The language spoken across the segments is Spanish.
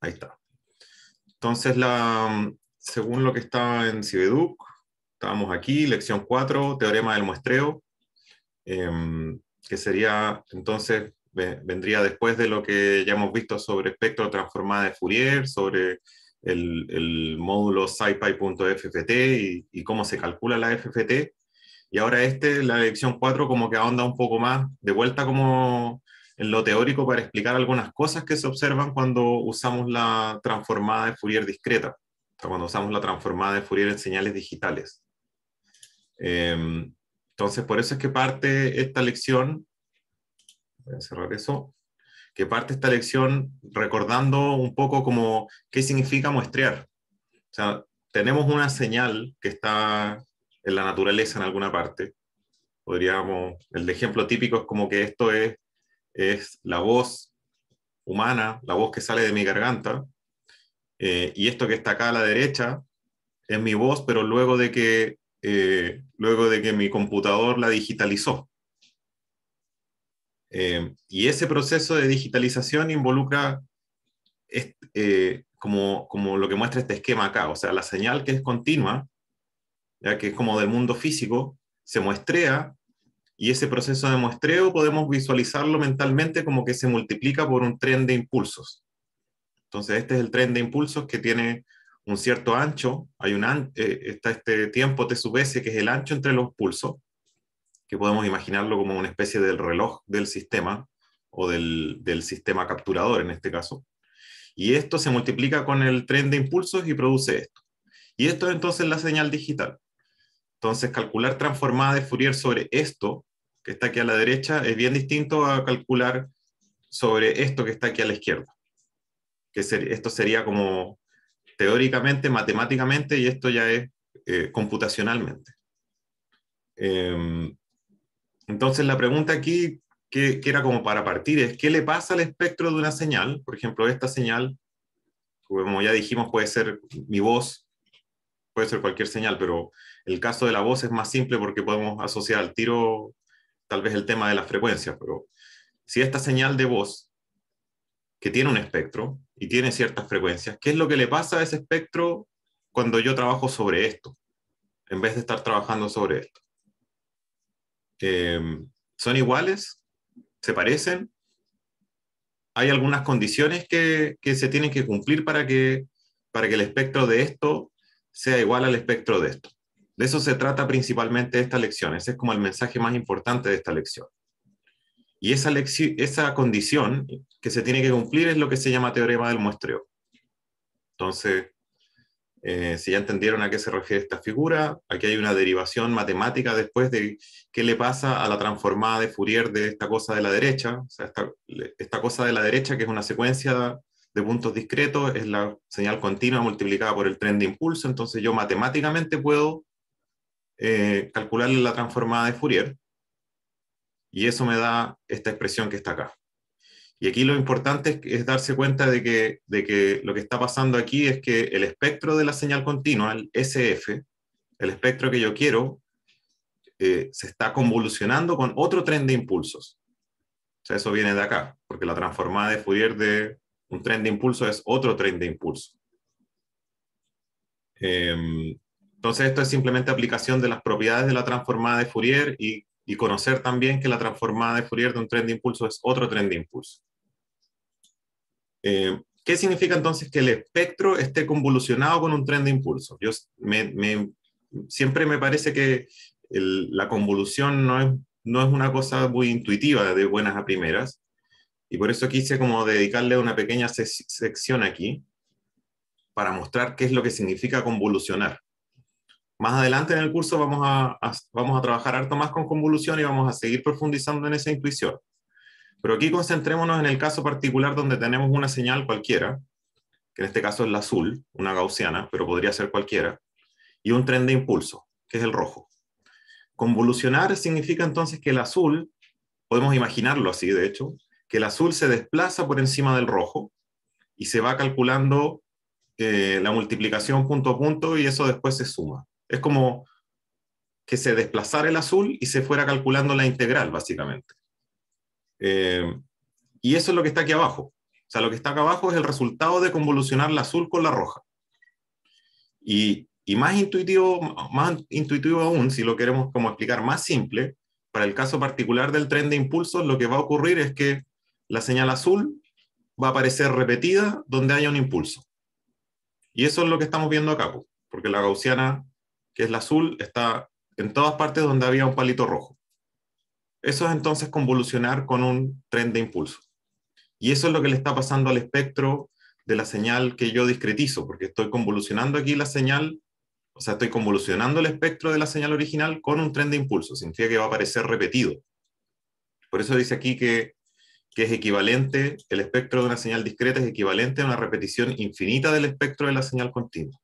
Ahí está. Entonces, la, según lo que está en Cibeduc, estábamos aquí, lección 4, teorema del muestreo, em, que sería, entonces, vendría después de lo que ya hemos visto sobre espectro transformada de Fourier, sobre el, el módulo scipy.fft y, y cómo se calcula la FFT. Y ahora este, la lección 4, como que ahonda un poco más, de vuelta como en lo teórico para explicar algunas cosas que se observan cuando usamos la transformada de Fourier discreta, o cuando usamos la transformada de Fourier en señales digitales. Em, entonces, por eso es que parte esta lección, voy a cerrar eso, que parte esta lección recordando un poco como qué significa muestrear. O sea, tenemos una señal que está en la naturaleza en alguna parte. Podríamos, el ejemplo típico es como que esto es es la voz humana, la voz que sale de mi garganta, eh, y esto que está acá a la derecha es mi voz, pero luego de que, eh, luego de que mi computador la digitalizó. Eh, y ese proceso de digitalización involucra como, como lo que muestra este esquema acá, o sea, la señal que es continua, ya que es como del mundo físico, se muestrea y ese proceso de muestreo podemos visualizarlo mentalmente como que se multiplica por un tren de impulsos. Entonces, este es el tren de impulsos que tiene un cierto ancho. Hay un eh, está este tiempo T sub S, que es el ancho entre los pulsos, que podemos imaginarlo como una especie del reloj del sistema o del, del sistema capturador en este caso. Y esto se multiplica con el tren de impulsos y produce esto. Y esto es entonces la señal digital. Entonces, calcular transformada de Fourier sobre esto está aquí a la derecha es bien distinto a calcular sobre esto que está aquí a la izquierda. Que esto sería como teóricamente, matemáticamente, y esto ya es eh, computacionalmente. Em, entonces la pregunta aquí, que, que, era como para partir, es ¿qué le pasa al espectro de una señal? Por ejemplo, esta señal, como ya dijimos, puede ser mi voz, puede ser cualquier señal, pero el caso de la voz es más simple porque podemos asociar al tiro tal vez el tema de las frecuencias, pero si esta señal de voz, que tiene un espectro y tiene ciertas frecuencias, ¿qué es lo que le pasa a ese espectro cuando yo trabajo sobre esto, en vez de estar trabajando sobre esto? Em, ¿Son iguales? ¿Se parecen? Hay algunas condiciones que, que se tienen que cumplir para que, para que el espectro de esto sea igual al espectro de esto. De eso se trata principalmente esta lección. Ese es como el mensaje más importante de esta lección. Y esa, condición que se tiene que cumplir es lo que se llama teorema del muestreo. Entonces, eh, si ya entendieron a qué se refiere esta figura, aquí hay una derivación matemática después de qué le pasa a la transformada de Fourier de esta cosa de la derecha. esta cosa de la derecha, que es una secuencia de puntos discretos, es la señal continua multiplicada por el tren de impulso. Entonces yo matemáticamente puedo eh, calcular la transformada de Fourier, y eso me da esta expresión que está acá. Y aquí lo importante es, darse cuenta de que, de que lo que está pasando aquí es que el espectro de la señal continua, el SF, el espectro que yo quiero, eh, se está convolucionando con otro tren de impulsos. O sea, eso viene de acá, porque la transformada de Fourier de un tren de impulso es otro tren de impulso. Em, entonces, esto es simplemente aplicación de las propiedades de la transformada de Fourier y, conocer también que la transformada de Fourier de un tren de impulso es otro tren de impulso. Eh, ¿Qué significa entonces que el espectro esté convolucionado con un tren de impulso? Yo, siempre me parece que la convolución no es, una cosa muy intuitiva de buenas a primeras, y por eso quise como dedicarle una pequeña sección aquí para mostrar qué es lo que significa convolucionar más adelante en el curso vamos a, vamos a trabajar harto más con convolución y vamos a seguir profundizando en esa intuición. Pero aquí concentrémonos en el caso particular donde tenemos una señal cualquiera, que en este caso es la azul, una gaussiana, pero podría ser cualquiera, y un tren de impulso, que es el rojo. Convolucionar significa entonces que el azul, podemos imaginarlo así de hecho, que el azul se desplaza por encima del rojo y se va calculando eh, la multiplicación punto a punto y eso después se suma. Es como que se desplazara el azul y se fuera calculando la integral, básicamente. Eh, y eso es lo que está aquí abajo. O sea, lo que está acá abajo es el resultado de convolucionar la azul con la roja. Y, y más, intuitivo, más intuitivo aún, si lo queremos como explicar más simple, para el caso particular del tren de impulsos, lo que va a ocurrir es que la señal azul va a aparecer repetida donde haya un impulso. Y eso es lo que estamos viendo acá, porque la gaussiana que es la azul, está en todas partes donde había un palito rojo. Eso es entonces convolucionar con un tren de impulso. Y eso es lo que le está pasando al espectro de la señal que yo discretizo, porque estoy convolucionando aquí la señal, o sea, estoy convolucionando el espectro de la señal original con un tren de impulso, significa que va a aparecer repetido. Por eso dice aquí que, que es equivalente, el espectro de una señal discreta es equivalente a una repetición infinita del espectro de la señal continua.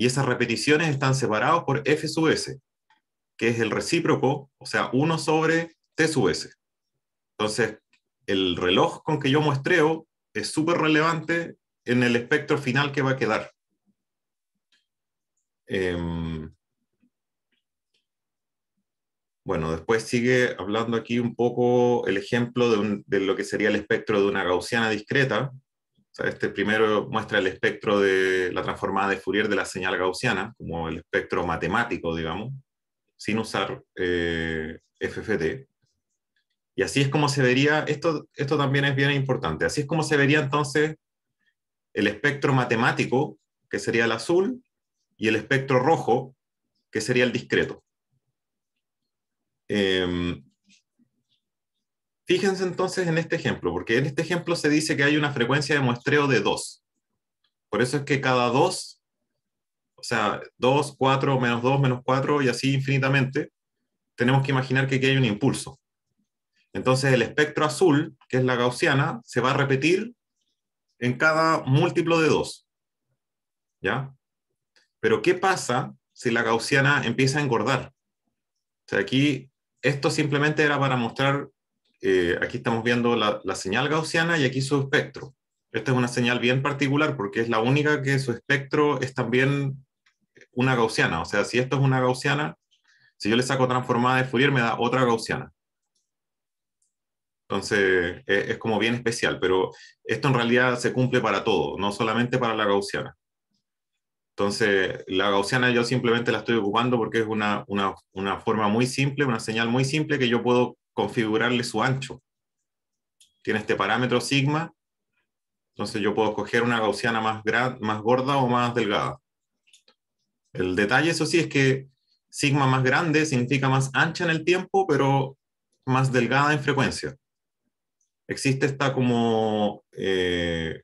Y esas repeticiones están separadas por F sub S, que es el recíproco, o sea, 1 sobre T sub S. Entonces, el reloj con que yo muestreo es súper relevante en el espectro final que va a quedar. Em, bueno, después sigue hablando aquí un poco el ejemplo de, lo que sería el espectro de una gaussiana discreta, este primero muestra el espectro de la transformada de Fourier de la señal gaussiana, como el espectro matemático, digamos, sin usar eh, FFT. Y así es como se vería, esto, esto también es bien importante, así es como se vería entonces el espectro matemático, que sería el azul, y el espectro rojo, que sería el discreto. Em, Fíjense entonces en este ejemplo, porque en este ejemplo se dice que hay una frecuencia de muestreo de 2. Por eso es que cada 2, o sea, 2, 4, menos 2, menos 4 y así infinitamente, tenemos que imaginar que aquí hay un impulso. Entonces el espectro azul, que es la gaussiana, se va a repetir en cada múltiplo de 2. ¿Ya? Pero ¿qué pasa si la gaussiana empieza a engordar? O sea, aquí esto simplemente era para mostrar eh, aquí estamos viendo la, señal gaussiana y aquí su espectro. Esta es una señal bien particular porque es la única que su espectro es también una gaussiana. O sea, si esto es una gaussiana, si yo le saco transformada de Fourier, me da otra gaussiana. Entonces, e, es, como bien especial, pero esto en realidad se cumple para todo, no solamente para la gaussiana. Entonces, la gaussiana yo simplemente la estoy ocupando porque es una forma muy simple, una señal muy simple que yo puedo configurarle su ancho. Tiene este parámetro sigma, entonces yo puedo escoger una gaussiana más, más gorda o más delgada. El detalle, eso sí, es que sigma más grande significa más ancha en el tiempo, pero más delgada en frecuencia. Existe esta como eh,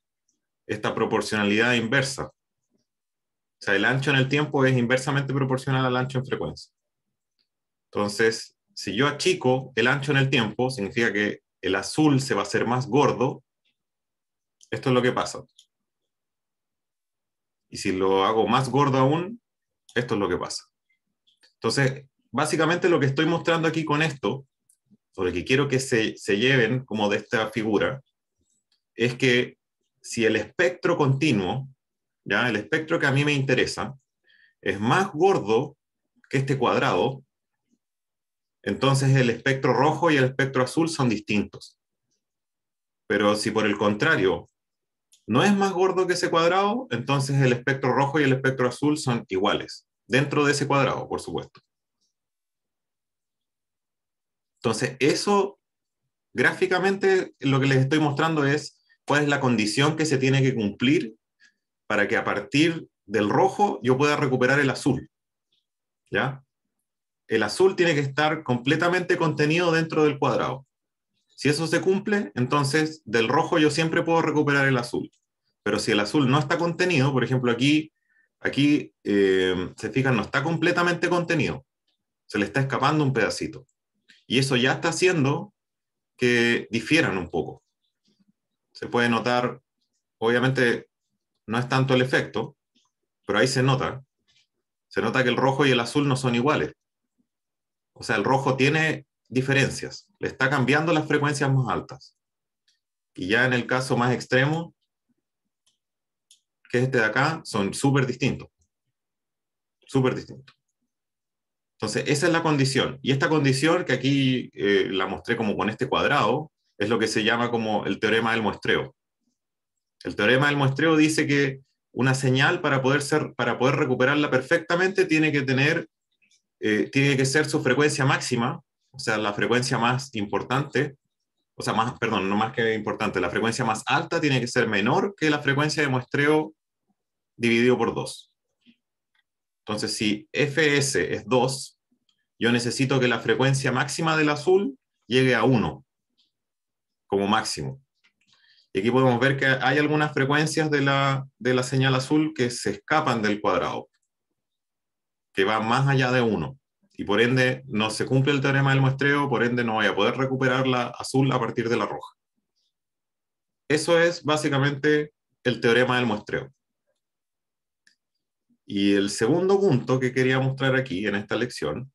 esta proporcionalidad inversa. O sea, el ancho en el tiempo es inversamente proporcional al ancho en frecuencia. Entonces, si yo achico el ancho en el tiempo, significa que el azul se va a hacer más gordo. Esto es lo que pasa. Y si lo hago más gordo aún, esto es lo que pasa. Entonces, básicamente lo que estoy mostrando aquí con esto, sobre que quiero que se, lleven como de esta figura, es que si el espectro continuo, ya el espectro que a mí me interesa, es más gordo que este cuadrado, entonces el espectro rojo y el espectro azul son distintos. Pero si por el contrario no es más gordo que ese cuadrado, entonces el espectro rojo y el espectro azul son iguales, dentro de ese cuadrado, por supuesto. Entonces, eso gráficamente lo que les estoy mostrando es cuál es la condición que se tiene que cumplir para que a partir del rojo yo pueda recuperar el azul. ¿Ya? el azul tiene que estar completamente contenido dentro del cuadrado. Si eso se cumple, entonces del rojo yo siempre puedo recuperar el azul. Pero si el azul no está contenido, por ejemplo aquí, aquí eh, se fijan, no está completamente contenido. Se le está escapando un pedacito. Y eso ya está haciendo que difieran un poco. Se puede notar, obviamente no es tanto el efecto, pero ahí se nota. Se nota que el rojo y el azul no son iguales. O sea, el rojo tiene diferencias, le está cambiando las frecuencias más altas. Y ya en el caso más extremo, que es este de acá, son súper distintos. Súper distintos. Entonces, esa es la condición. Y esta condición que aquí eh, la mostré como con este cuadrado, es lo que se llama como el teorema del muestreo. El teorema del muestreo dice que una señal para poder, ser, para poder recuperarla perfectamente tiene que tener eh, tiene que ser su frecuencia máxima, o sea, la frecuencia más importante, o sea, más, perdón, no más que importante, la frecuencia más alta tiene que ser menor que la frecuencia de muestreo dividido por 2. Entonces, si fs es 2, yo necesito que la frecuencia máxima del azul llegue a 1 como máximo. Y aquí podemos ver que hay algunas frecuencias de la señal azul que se escapan del cuadrado que va más allá de uno. Y por ende, no se cumple el teorema del muestreo, por ende, no voy a poder recuperar la azul a partir de la roja. Eso es básicamente el teorema del muestreo. Y el segundo punto que quería mostrar aquí en esta lección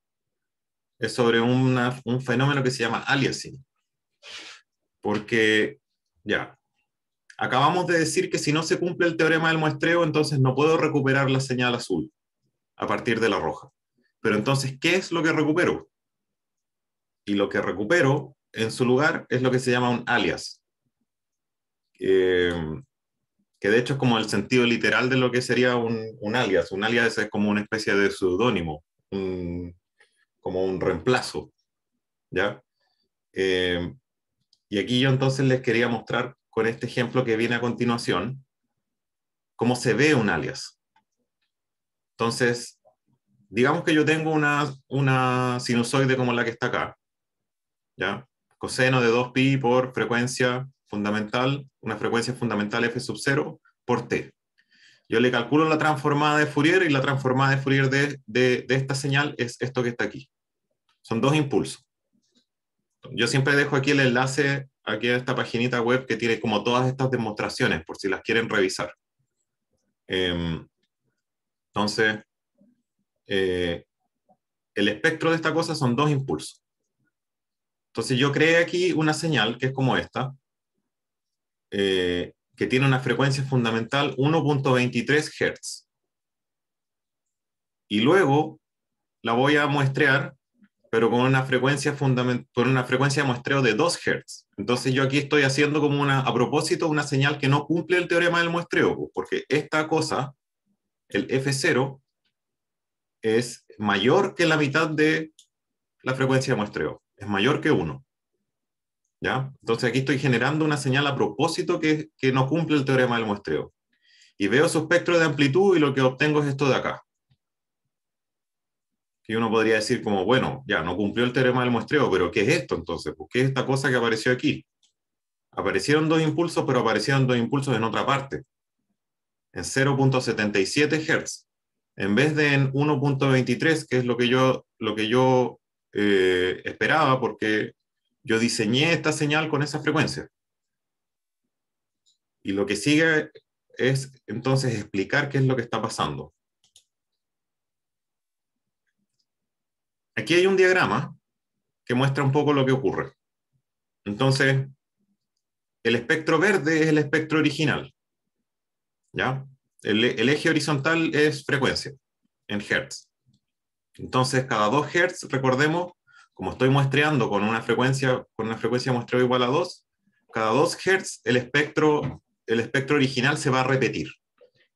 es sobre un fenómeno que se llama aliasing. Porque, ya, acabamos de decir que si no se cumple el teorema del muestreo, entonces no puedo recuperar la señal azul a partir de la roja. Pero entonces, ¿qué es lo que recupero? Y lo que recupero en su lugar es lo que se llama un alias, eh, que de hecho es como el sentido literal de lo que sería un, alias. Un alias es como una especie de pseudónimo, como un reemplazo. ¿ya? Eh, y aquí yo entonces les quería mostrar con este ejemplo que viene a continuación cómo se ve un alias. Entonces, digamos que yo tengo una, una sinusoide como la que está acá, ¿ya? Coseno de 2pi por frecuencia fundamental, una frecuencia fundamental f sub 0 por t. Yo le calculo la transformada de Fourier y la transformada de Fourier de, de, esta señal es esto que está aquí. Son dos impulsos. Yo siempre dejo aquí el enlace aquí a esta paginita web que tiene como todas estas demostraciones, por si las quieren revisar. Em, entonces, eh, el espectro de esta cosa son dos impulsos. Entonces yo creé aquí una señal que es como esta, eh, que tiene una frecuencia fundamental 1.23 Hz. Y luego la voy a muestrear, pero con una frecuencia, con una frecuencia de muestreo de 2 Hz. Entonces yo aquí estoy haciendo como una, a propósito, una señal que no cumple el teorema del muestreo, porque esta cosa el F0 es mayor que la mitad de la frecuencia de muestreo, es mayor que 1. ¿Ya? Entonces aquí estoy generando una señal a propósito que, no cumple el teorema del muestreo. Y veo su espectro de amplitud y lo que obtengo es esto de acá. Y uno podría decir como, bueno, ya no cumplió el teorema del muestreo, pero ¿qué es esto entonces? ¿Por ¿Qué es esta cosa que apareció aquí? Aparecieron dos impulsos, pero aparecieron dos impulsos en otra parte en 0.77 Hz, en vez de en 1.23, que es lo que yo, lo que yo eh, esperaba, porque yo diseñé esta señal con esa frecuencia. Y lo que sigue es entonces explicar qué es lo que está pasando. Aquí hay un diagrama que muestra un poco lo que ocurre. Entonces, el espectro verde es el espectro original. ¿ya? El, eje horizontal es frecuencia en hertz. Entonces, cada 2 hertz, recordemos, como estoy muestreando con una frecuencia, con una frecuencia muestreo igual a 2, cada 2 hertz el espectro, el espectro original se va a repetir.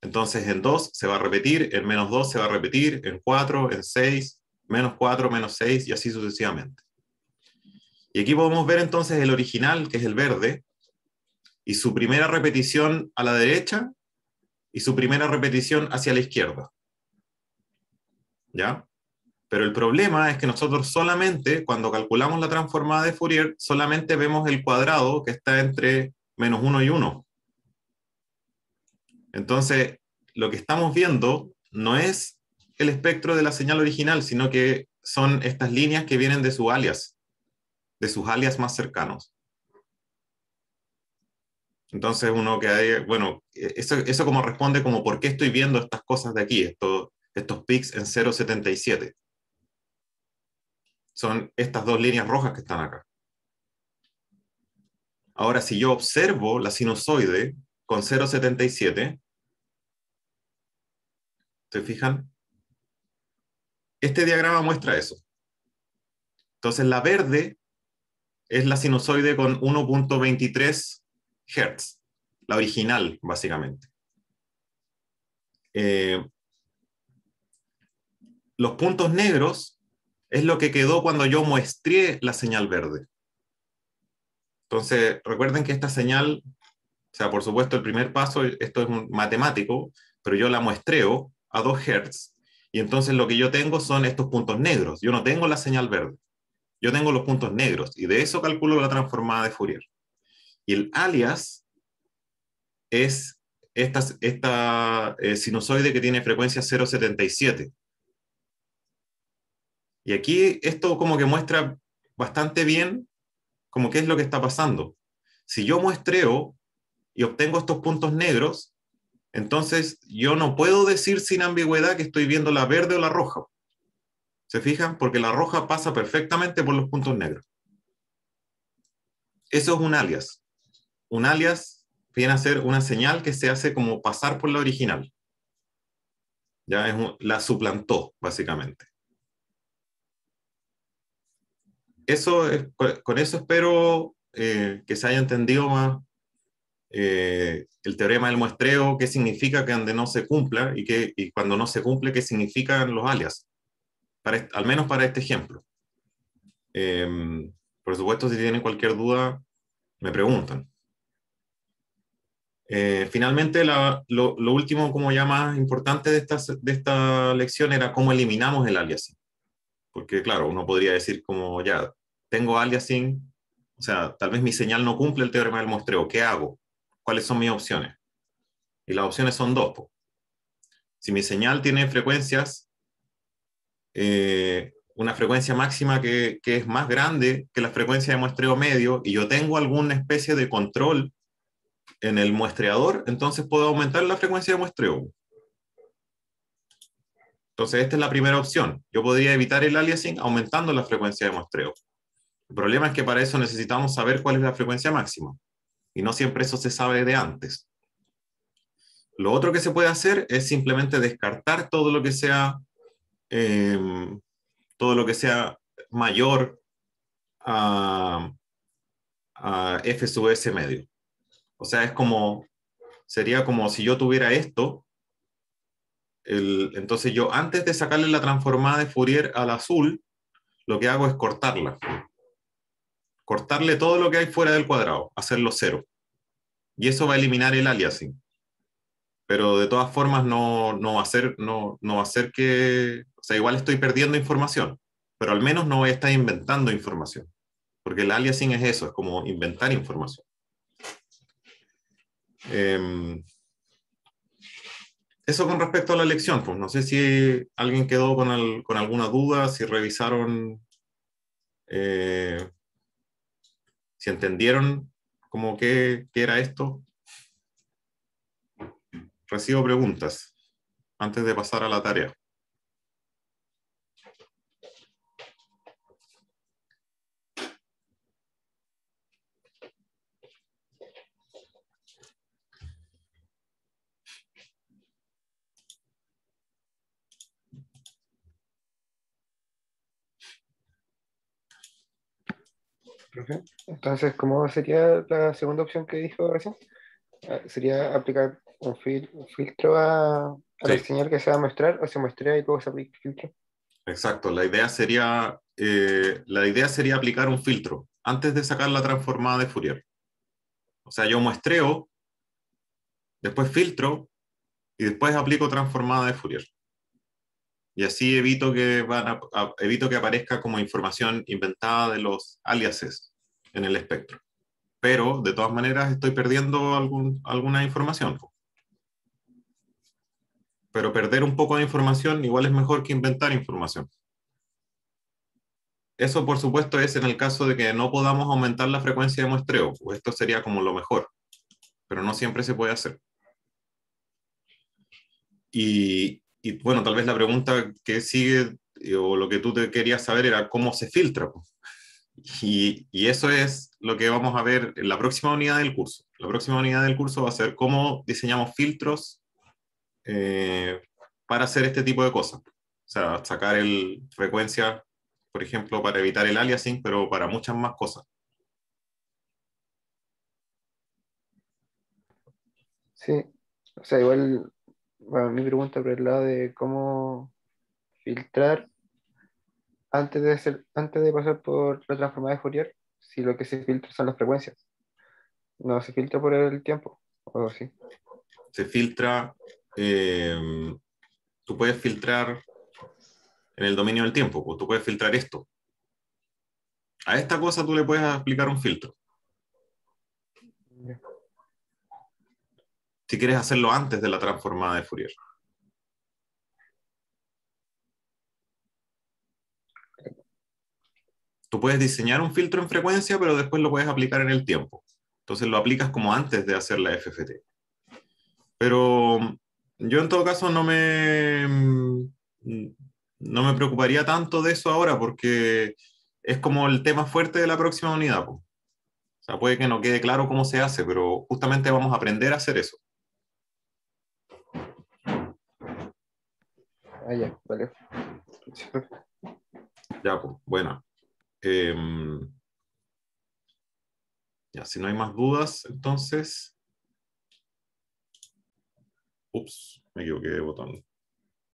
Entonces en 2 se va a repetir, en menos 2 se va a repetir, en 4, en 6, menos 4, menos 6 y así sucesivamente. Y aquí podemos ver entonces el original, que es el verde, y su primera repetición a la derecha y su primera repetición hacia la izquierda. ¿Ya? Pero el problema es que nosotros solamente, cuando calculamos la transformada de Fourier, solamente vemos el cuadrado que está entre menos 1 y 1. Entonces, lo que estamos viendo no es el espectro de la señal original, sino que son estas líneas que vienen de sus alias, de sus alias más cercanos. Entonces uno que hay, bueno, eh, eso, eso como responde como por qué estoy viendo estas cosas de aquí, estos, estos pics en 0.77. Son estas dos líneas rojas que están acá. Ahora, si yo observo la sinusoide con 0.77, ¿se fijan? Este diagrama muestra eso. Entonces, la verde es la sinusoide con 1.23 Hertz, la original, básicamente. Eh, los puntos negros es lo que quedó cuando yo muestré la señal verde. Entonces, recuerden que esta señal, o sea, por supuesto, el primer paso, esto es matemático, pero yo la muestreo a 2 hertz y entonces lo que yo tengo son estos puntos negros. Yo no tengo la señal verde, yo tengo los puntos negros, y de eso calculo la transformada de Fourier. Y el alias es esta, esta eh, sinusoide que tiene frecuencia 0,77. Y aquí esto como que muestra bastante bien como qué es lo que está pasando. Si yo muestreo y obtengo estos puntos negros, entonces yo no puedo decir sin ambigüedad que estoy viendo la verde o la roja. ¿Se fijan? Porque la roja pasa perfectamente por los puntos negros. Eso es un alias un alias viene a ser una señal que se hace como pasar por la original. Ya es la suplantó, básicamente. Eso con eso espero eh, que se haya entendido más eh, el teorema del muestreo, qué significa que donde no se cumpla y, que, cuando no se cumple, qué significan los alias, al menos para este ejemplo. Em, por supuesto, si tienen cualquier duda, me preguntan. Eh, finalmente, lo, último, como ya más importante de esta, lección era cómo eliminamos el aliasing. Porque, claro, uno podría decir como ya, tengo aliasing, o sea, tal vez mi señal no cumple el teorema del muestreo, ¿qué hago? ¿Cuáles son mis opciones? Y las opciones son dos. Si mi señal tiene frecuencias, eh, una frecuencia máxima que, que es más grande que la frecuencia de muestreo medio, y yo tengo alguna especie de control en el muestreador, entonces puedo aumentar la frecuencia de muestreo. Entonces, esta es la primera opción. Yo podría evitar el aliasing aumentando la frecuencia de muestreo. El problema es que para eso necesitamos saber cuál es la frecuencia máxima. Y no siempre eso se sabe de antes. Lo otro que se puede hacer es simplemente descartar todo lo que sea, em, todo lo que sea mayor a F sub S medio. O sea, es como, sería como si yo tuviera esto, entonces yo antes de sacarle la transformada de Fourier al azul, lo que hago es cortarla. Cortarle todo lo que hay fuera del cuadrado, hacerlo cero. Y eso va a eliminar el aliasing. Pero de todas formas no, no va a ser, no, no va a ser que... O sea, igual estoy perdiendo información, pero al menos no voy a estar inventando información. Porque el aliasing es eso, es como inventar información. Em, eso con respecto a la elección, pues no sé si alguien quedó con, alguna duda, si revisaron, eh, si entendieron como qué era esto. Recibo preguntas antes de pasar a la tarea. Entonces, ¿cómo sería la segunda opción que dijo recién? Ah, sería aplicar un, filtro a, la señal que se va a mostrar o se muestra y luego se aplica el filtro. Exacto, la idea sería, eh, la idea sería aplicar un filtro antes de sacar la transformada de Fourier. O sea, yo muestreo, después filtro y después aplico transformada de Fourier. Y así evito que, van evito que aparezca como información inventada de los aliases en el espectro. Pero de todas maneras estoy perdiendo algún, alguna información. Pero perder un poco de información igual es mejor que inventar información. Eso, por supuesto, es en el caso de que no podamos aumentar la frecuencia de muestreo. esto sería como lo mejor, pero no siempre se puede hacer. Y, y bueno, tal vez la pregunta que sigue eh, o lo que tú te querías saber era cómo se filtra. Y, eso es lo que vamos a ver en la próxima unidad del curso. La próxima unidad del curso va a ser cómo diseñamos filtros eh, para hacer este tipo de cosas. O sea, sacar el frecuencia, por ejemplo, para evitar el aliasing, pero para muchas más cosas. Sí, o sea, igual bueno, mi pregunta por el lado de cómo filtrar antes de, pasar por la transformada de Fourier, si lo que se filtra son las frecuencias. No se filtra por el tiempo, o sí. Se filtra, em, tú puedes filtrar en el dominio del tiempo, o pues, tú puedes filtrar esto. A esta cosa tú le puedes aplicar un filtro si quieres hacerlo antes de la transformada de Fourier. Tú puedes diseñar un filtro en frecuencia, pero después lo puedes aplicar en el tiempo. Entonces lo aplicas como antes de hacer la FFT. Pero yo en todo caso no me, no me preocuparía tanto de eso ahora porque es como el tema fuerte de la próxima unidad. O sea, puede que no quede claro cómo se hace, pero justamente vamos a aprender a hacer eso. Ah, ya, vale. ya, pues, bueno. Em, ya, si no hay más dudas, entonces. Ups, me equivoqué de botón.